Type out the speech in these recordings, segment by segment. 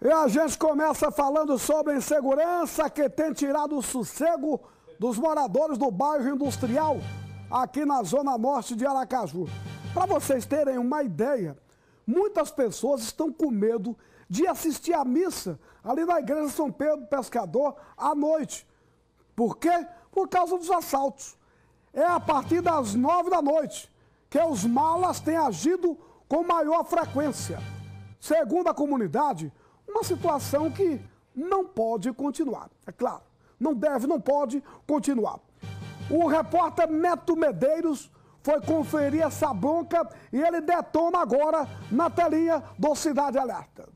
E a gente começa falando sobre a insegurança que tem tirado o sossego dos moradores do bairro industrial aqui na zona norte de Aracaju. Para vocês terem uma ideia, muitas pessoas estão com medo de assistir a missa ali na igreja São Pedro Pescador à noite. Por quê? Por causa dos assaltos. É a partir das nove da noite que os malas têm agido com maior frequência. Segundo a comunidade, uma situação que não pode continuar, é claro. Não deve, não pode continuar. O repórter Neto Medeiros foi conferir essa bronca e ele detona agora na telinha do Cidade Alerta.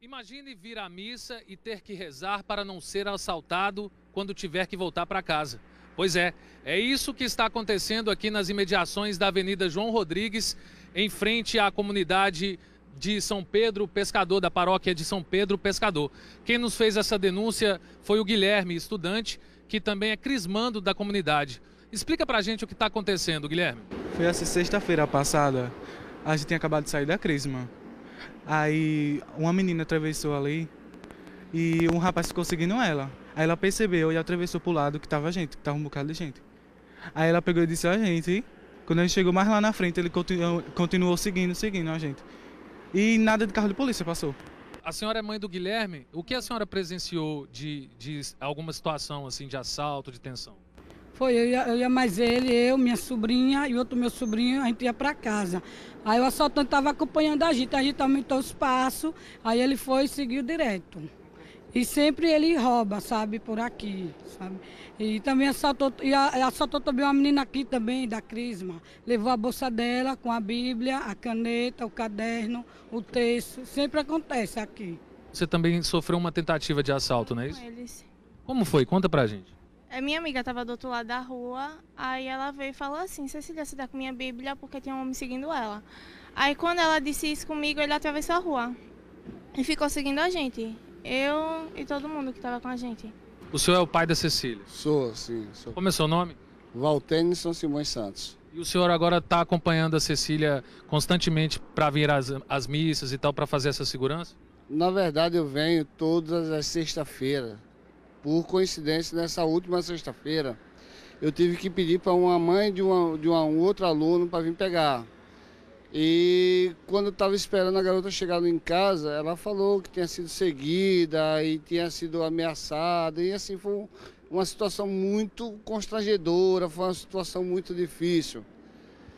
Imagine vir à missa e ter que rezar para não ser assaltado quando tiver que voltar para casa. Pois é, é isso que está acontecendo aqui nas imediações da Avenida João Rodrigues, em frente à comunidade de São Pedro Pescador, da paróquia de São Pedro Pescador. Quem nos fez essa denúncia foi o Guilherme, estudante, que também é crismando da comunidade. Explica pra gente o que está acontecendo, Guilherme. Foi essa sexta-feira passada. A gente tinha acabado de sair da crisma. Aí uma menina atravessou ali e um rapaz ficou seguindo ela. Aí ela percebeu e atravessou pro lado que tava gente, que tava um bocado de gente. Aí ela pegou e disse a gente. Quando a gente chegou mais lá na frente, ele continuou, continuou seguindo, seguindo a gente e nada de carro de polícia passou. A senhora é mãe do Guilherme. O que a senhora presenciou de, de alguma situação assim de assalto, de tensão? Foi, eu ia, eu ia, mais ele, eu, minha sobrinha e outro meu sobrinho, a gente ia para casa. Aí o assaltante estava acompanhando a gente, a gente aumentou o espaço, aí ele foi e seguiu direto. E sempre ele rouba, sabe, por aqui, sabe? E também assaltou, e assaltou também uma menina aqui também, da Crisma. Levou a bolsa dela com a Bíblia, a caneta, o caderno, o texto. Sempre acontece aqui. Você também sofreu uma tentativa de assalto, não é isso? Com eles. Como foi? Conta pra gente. A é, minha amiga estava do outro lado da rua, aí ela veio e falou assim, Cecília, você tá com minha Bíblia porque tinha um homem seguindo ela. Aí quando ela disse isso comigo, ele atravessou a rua e ficou seguindo a gente eu e todo mundo que estava com a gente. O senhor é o pai da Cecília? Sou, sim. Sou. Como é seu nome? Valtênis São Simões Santos. E o senhor agora está acompanhando a Cecília constantemente para vir às, às missas e tal, para fazer essa segurança? Na verdade, eu venho todas as sextas feiras Por coincidência, nessa última sexta-feira, eu tive que pedir para uma mãe de, uma, de uma, um outro aluno para vir pegar. E quando eu estava esperando a garota chegar em casa, ela falou que tinha sido seguida e tinha sido ameaçada. E assim, foi uma situação muito constrangedora, foi uma situação muito difícil.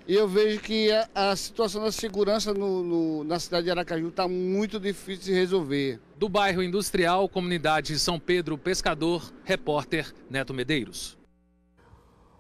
E eu vejo que a, a situação da segurança no, no, na cidade de Aracaju está muito difícil de resolver. Do bairro Industrial, comunidade São Pedro Pescador, repórter Neto Medeiros.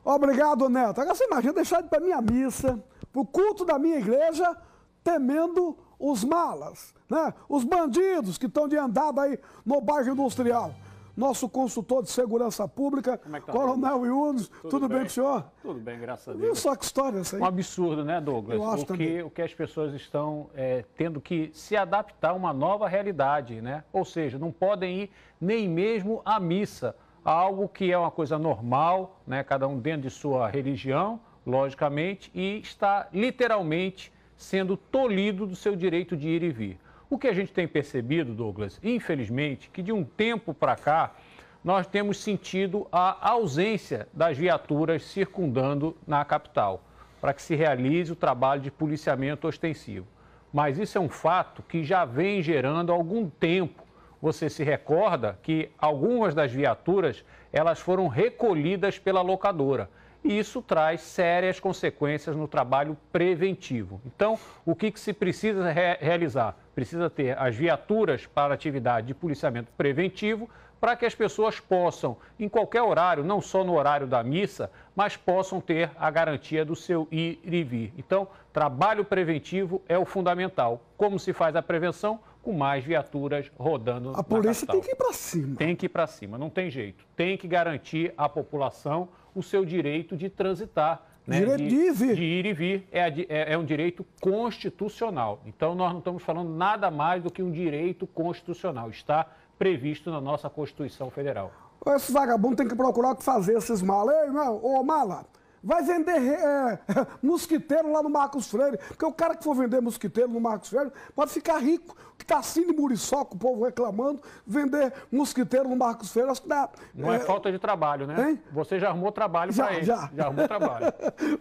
Obrigado, Neto. Agora você imagina deixar para minha missa para o culto da minha igreja, temendo os malas, né? os bandidos que estão de andada aí no bairro industrial. Nosso consultor de segurança pública, é tá, Coronel Yunus, tudo, tudo bem, com o senhor? Tudo bem, graças a Deus. E só que história é essa aí. Um absurdo, né, Douglas? Eu acho também. o que as pessoas estão é, tendo que se adaptar a uma nova realidade, né? Ou seja, não podem ir nem mesmo à missa, algo que é uma coisa normal, né? Cada um dentro de sua religião, logicamente, e está literalmente sendo tolhido do seu direito de ir e vir. O que a gente tem percebido, Douglas, infelizmente, que de um tempo para cá nós temos sentido a ausência das viaturas circundando na capital para que se realize o trabalho de policiamento ostensivo. Mas isso é um fato que já vem gerando algum tempo. Você se recorda que algumas das viaturas, elas foram recolhidas pela locadora e isso traz sérias consequências no trabalho preventivo. Então, o que, que se precisa re realizar? Precisa ter as viaturas para atividade de policiamento preventivo para que as pessoas possam, em qualquer horário, não só no horário da missa, mas possam ter a garantia do seu ir e vir. Então, trabalho preventivo é o fundamental. Como se faz a prevenção? com mais viaturas rodando. A polícia tem que ir para cima. Tem que ir para cima, não tem jeito. Tem que garantir à população o seu direito de transitar. Né? Direito de, de, ir e vir. De ir e vir é, é, é um direito constitucional. Então, nós não estamos falando nada mais do que um direito constitucional. Está previsto na nossa Constituição Federal. Esses vagabundos têm que procurar o que fazer, esses malas. Ei, meu, ô mala, Vai vender é, mosquiteiro lá no Marcos Freire, porque o cara que for vender mosquiteiro no Marcos Freire pode ficar rico. Que tá assim de muriçoca, o povo reclamando, vender mosquiteiro no Marcos Freire, acho que dá. Não é, é falta de trabalho, né? Hein? Você já arrumou trabalho para ele. Já. já arrumou trabalho.